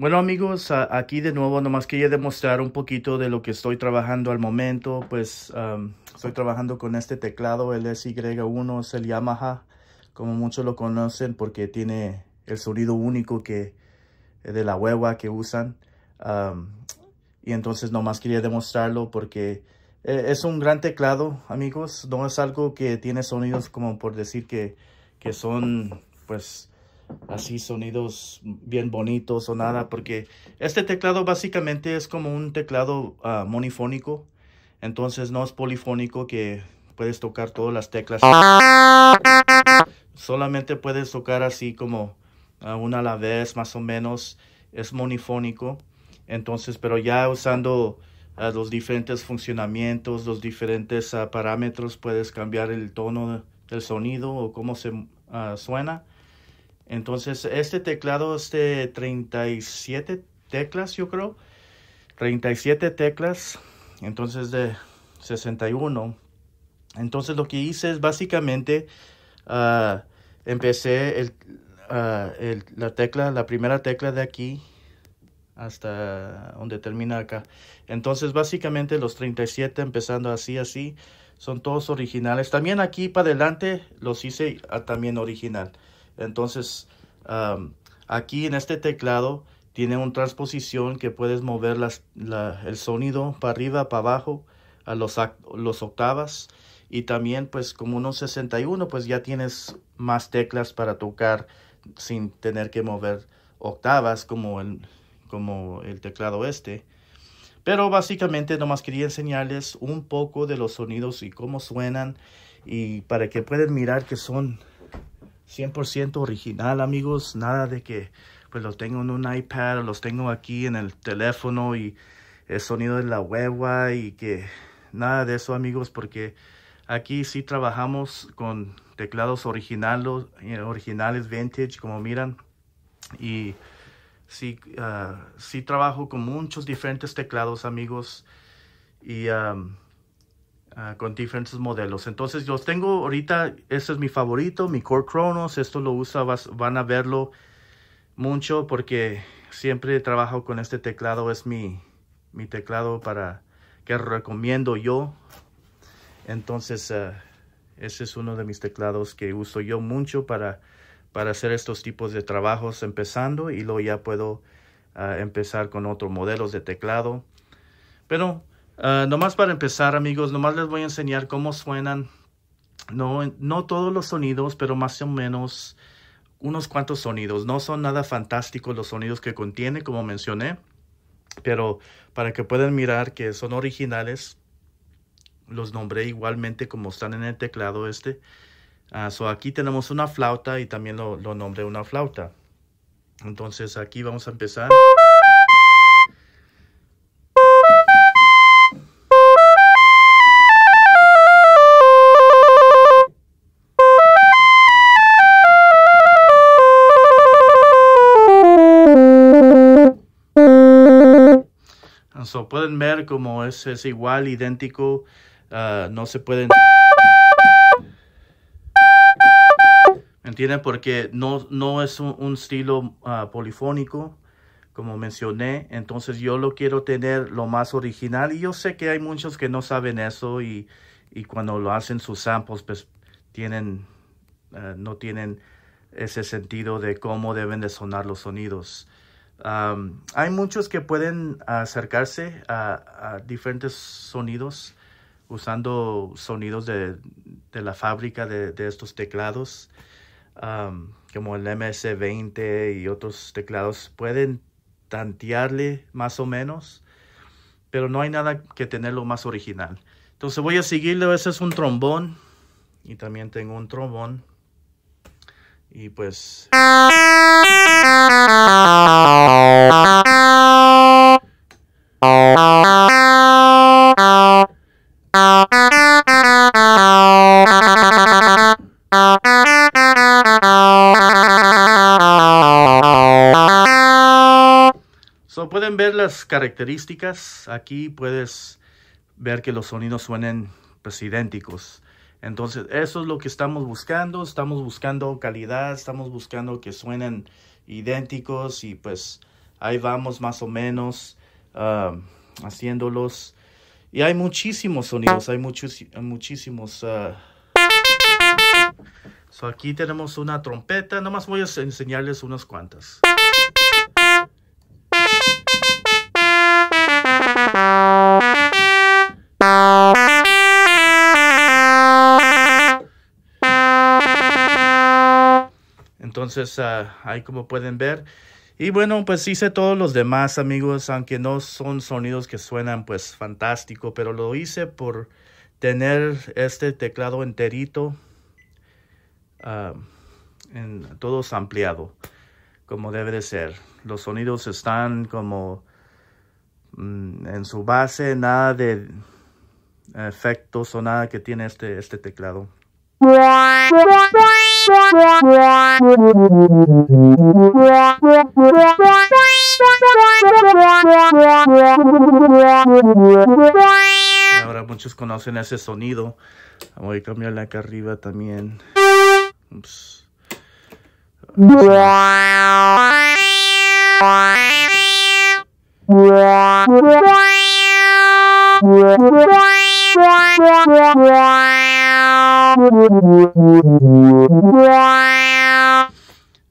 Bueno amigos, aquí de nuevo nomás quería demostrar un poquito de lo que estoy trabajando al momento. Pues estoy trabajando con este teclado, el SY1, es el Yamaha. Como muchos lo conocen porque tiene el sonido único que eh, de la hueva que usan. y entonces nomás quería demostrarlo porque eh, es un gran teclado amigos. No es algo que tiene sonidos como por decir que, que son pues así sonidos bien bonitos o nada, porque este teclado básicamente es como un teclado ah, monifónico, entonces no es polifónico que puedes tocar todas las teclas. Solamente puedes tocar así como una a la vez, más o menos, es monifónico, entonces, pero ya usando ah, los diferentes funcionamientos, los diferentes ah, parámetros, puedes cambiar el tono del sonido o cómo se suena. Entonces, este teclado es de 37 teclas, yo creo. 37 teclas, entonces de 61. Entonces, lo que hice es básicamente ah, empecé ah, la tecla, la primera tecla de aquí hasta donde termina acá. Entonces, básicamente los 37 empezando así, así, son todos originales. También aquí para adelante los hice ah, también original. Entonces, aquí en este teclado tiene una transposición que puedes mover el sonido para arriba, para abajo, a los, octavas. Y también, pues como unos 61, pues ya tienes más teclas para tocar sin tener que mover octavas como el, como el teclado este. Pero básicamente nomás quería enseñarles un poco de los sonidos y cómo suenan y para que puedan mirar que son 100% original, amigos. Nada de que pues los tengo en un iPad, los tengo aquí en el teléfono y el sonido de la hueva y que nada de eso, amigos, porque aquí sí trabajamos con teclados originales, eh, originales vintage, como miran. Y sí, ah, sí trabajo con muchos diferentes teclados, amigos. Y Ah, con diferentes modelos. Entonces los tengo ahorita, este es mi favorito, mi Core Chronos, esto lo usa, van a verlo mucho porque siempre trabajo con este teclado, es mi, mi teclado para que recomiendo yo. Entonces, ah, ese es uno de mis teclados que uso yo mucho para, para hacer estos tipos de trabajos empezando y luego ya puedo ah, empezar con otros modelos de teclado. Pero Ah, nomás para empezar, amigos, nomás les voy a enseñar cómo suenan. No, no todos los sonidos, pero más o menos unos cuantos sonidos. No son nada fantásticos los sonidos que contiene, como mencioné. Pero para que puedan mirar que son originales, los nombré igualmente como están en el teclado este. Ah, aquí tenemos una flauta y también lo, lo nombré una flauta. Entonces aquí vamos a empezar. So, pueden ver como es, es igual, idéntico. Ah, no se pueden... ¿Entienden? Porque no, no es un, estilo ah, polifónico, como mencioné. Entonces yo lo quiero tener lo más original. Y yo sé que hay muchos que no saben eso y, y cuando lo hacen sus samples, pues tienen, ah, no tienen ese sentido de cómo deben de sonar los sonidos hay muchos que pueden acercarse a, diferentes sonidos usando sonidos de, la fábrica de, estos teclados, como el MS-20 y otros teclados. Pueden tantearle más o menos, pero no hay nada que tenerlo más original. Entonces voy a seguirle. Ese es un trombón y también tengo un trombón. Y pues... So, pueden ver las características. Aquí puedes ver que los sonidos suenen pues idénticos. Entonces, eso es lo que estamos buscando. Estamos buscando calidad, estamos buscando que suenen idénticos y pues ahí vamos más o menos ah, haciéndolos. Y hay muchísimos sonidos, hay muchos, muchísimos... Ah. So aquí tenemos una trompeta, nomás voy a enseñarles unas cuantas. Entonces, ah, ahí como pueden ver. Y bueno, pues hice todos los demás, amigos, aunque no son sonidos que suenan pues fantástico, pero lo hice por tener este teclado enterito, ah, en, todo ampliado, como debe de ser. Los sonidos están como mm, en su base, nada de efectos o nada que tiene este, este teclado. Ahora muchos conocen ese sonido. Voy a cambiarle acá arriba también.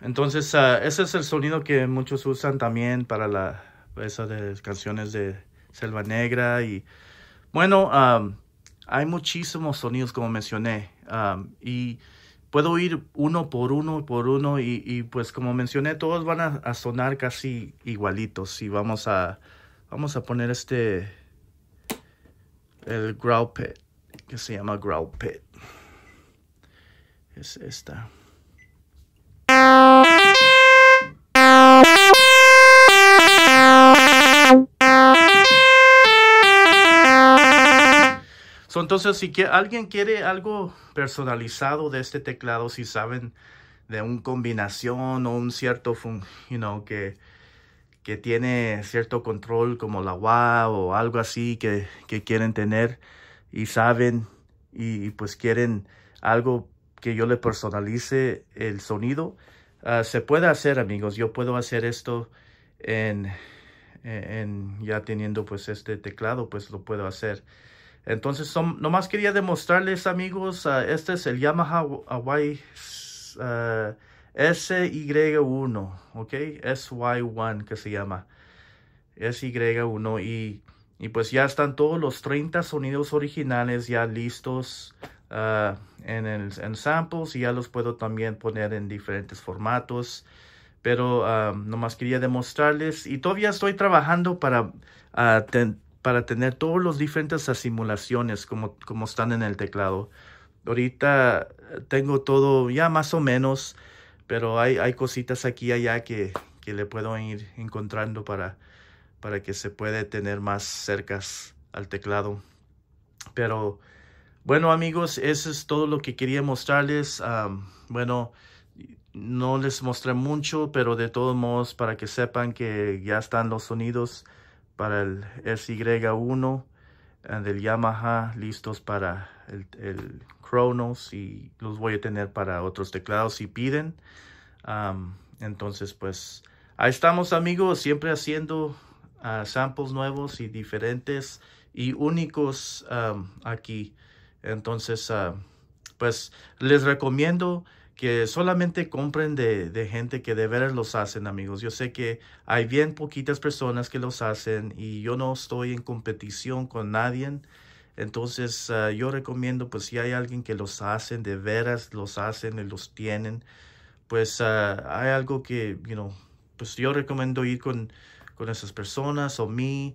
Entonces, ah, ese es el sonido que muchos usan también para la esas de canciones de Selva Negra y bueno, hay muchísimos sonidos como mencioné y puedo ir uno por uno por uno y, pues como mencioné todos van a, sonar casi igualitos y vamos a vamos a poner este el growl pit que se llama growl pit es esta. entonces, si alguien quiere algo personalizado de este teclado, si saben de una combinación o un cierto, fun, que, que tiene cierto control como la W o algo así que, quieren tener y saben y, y pues quieren algo que yo le personalice el sonido. Ah, se puede hacer, amigos. Yo puedo hacer esto en, en, ya teniendo pues este teclado, pues lo puedo hacer. Entonces, son, nomás quería demostrarles, amigos, ah, este es el Yamaha ah, y, SY1, ¿ok? SY1 que se llama. SY1 y, y pues ya están todos los 30 sonidos originales ya listos Ah, en, el, en samples y ya los puedo también poner en diferentes formatos. Pero uh, nomás quería demostrarles y todavía estoy trabajando para, ah, para tener todos los diferentes simulaciones como, como están en el teclado. Ahorita eh, tengo todo ya más o menos, pero hay, hay cositas aquí allá que, que le puedo ir encontrando para, para que se puede tener más cercas al teclado. Pero bueno amigos, eso es todo lo que quería mostrarles. bueno, no les mostré mucho, pero de todos modos para que sepan que ya están los sonidos para el SY1 eh, del Yamaha listos para el, el, Kronos y los voy a tener para otros teclados si piden. entonces pues ahí estamos amigos, siempre haciendo ah, samples nuevos y diferentes y únicos aquí. Entonces, ah, pues les recomiendo que solamente compren de, gente que de veras los hacen, amigos. Yo sé que hay bien poquitas personas que los hacen y yo no estoy en competición con nadie. Entonces ah, yo recomiendo, pues si hay alguien que los hacen, de veras los hacen y los tienen, pues ah, hay algo que, you know, pues yo recomiendo ir con, con esas personas o mí.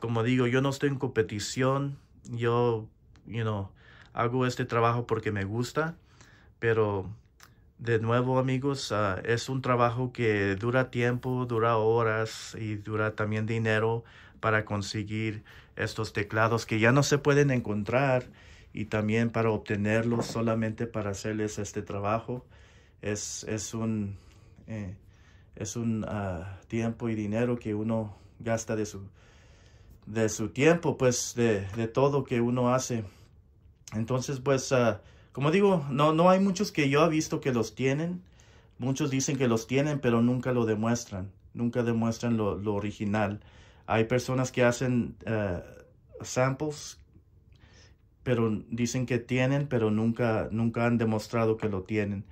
Como digo, yo no estoy en competición. Yo you know, hago este trabajo porque me gusta, pero de nuevo amigos, ah, es un trabajo que dura tiempo, dura horas y dura también dinero para conseguir estos teclados que ya no se pueden encontrar y también para obtenerlos solamente para hacerles este trabajo. Es, es un, eh, es un ah, tiempo y dinero que uno gasta de su, de su tiempo, pues de, de todo que uno hace. Entonces, pues, ah, como digo, no, no hay muchos que yo ha visto que los tienen. Muchos dicen que los tienen, pero nunca lo demuestran. Nunca demuestran lo, original. Hay personas que hacen ah, samples, pero dicen que tienen, pero nunca, nunca han demostrado que lo tienen.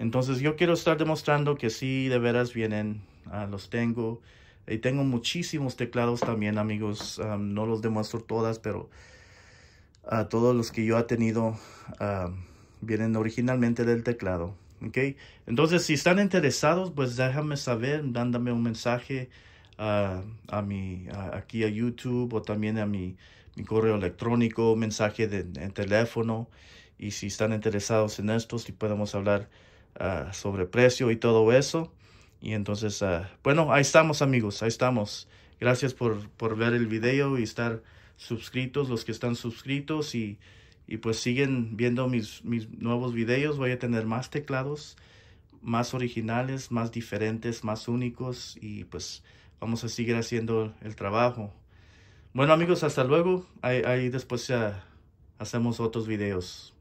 Entonces yo quiero estar demostrando que sí, de veras vienen, ah, los tengo. Y tengo muchísimos teclados también, amigos. no los demuestro todas, pero a todos los que yo ha tenido ah, vienen originalmente del teclado. ¿okay? Entonces, si están interesados, pues déjame saber, dándame un mensaje ah, a mi, aquí a YouTube o también a mi, mi correo electrónico, mensaje de, en teléfono. Y si están interesados en esto, si podemos hablar ah, sobre precio y todo eso. Y entonces, bueno, ahí estamos amigos, ahí estamos. Gracias por, por ver el video y estar suscritos, los que están suscritos y, pues siguen viendo mis, mis, nuevos videos. Voy a tener más teclados, más originales, más diferentes, más únicos y pues vamos a seguir haciendo el trabajo. Bueno amigos, hasta luego. Ahí, ahí después ya hacemos otros videos.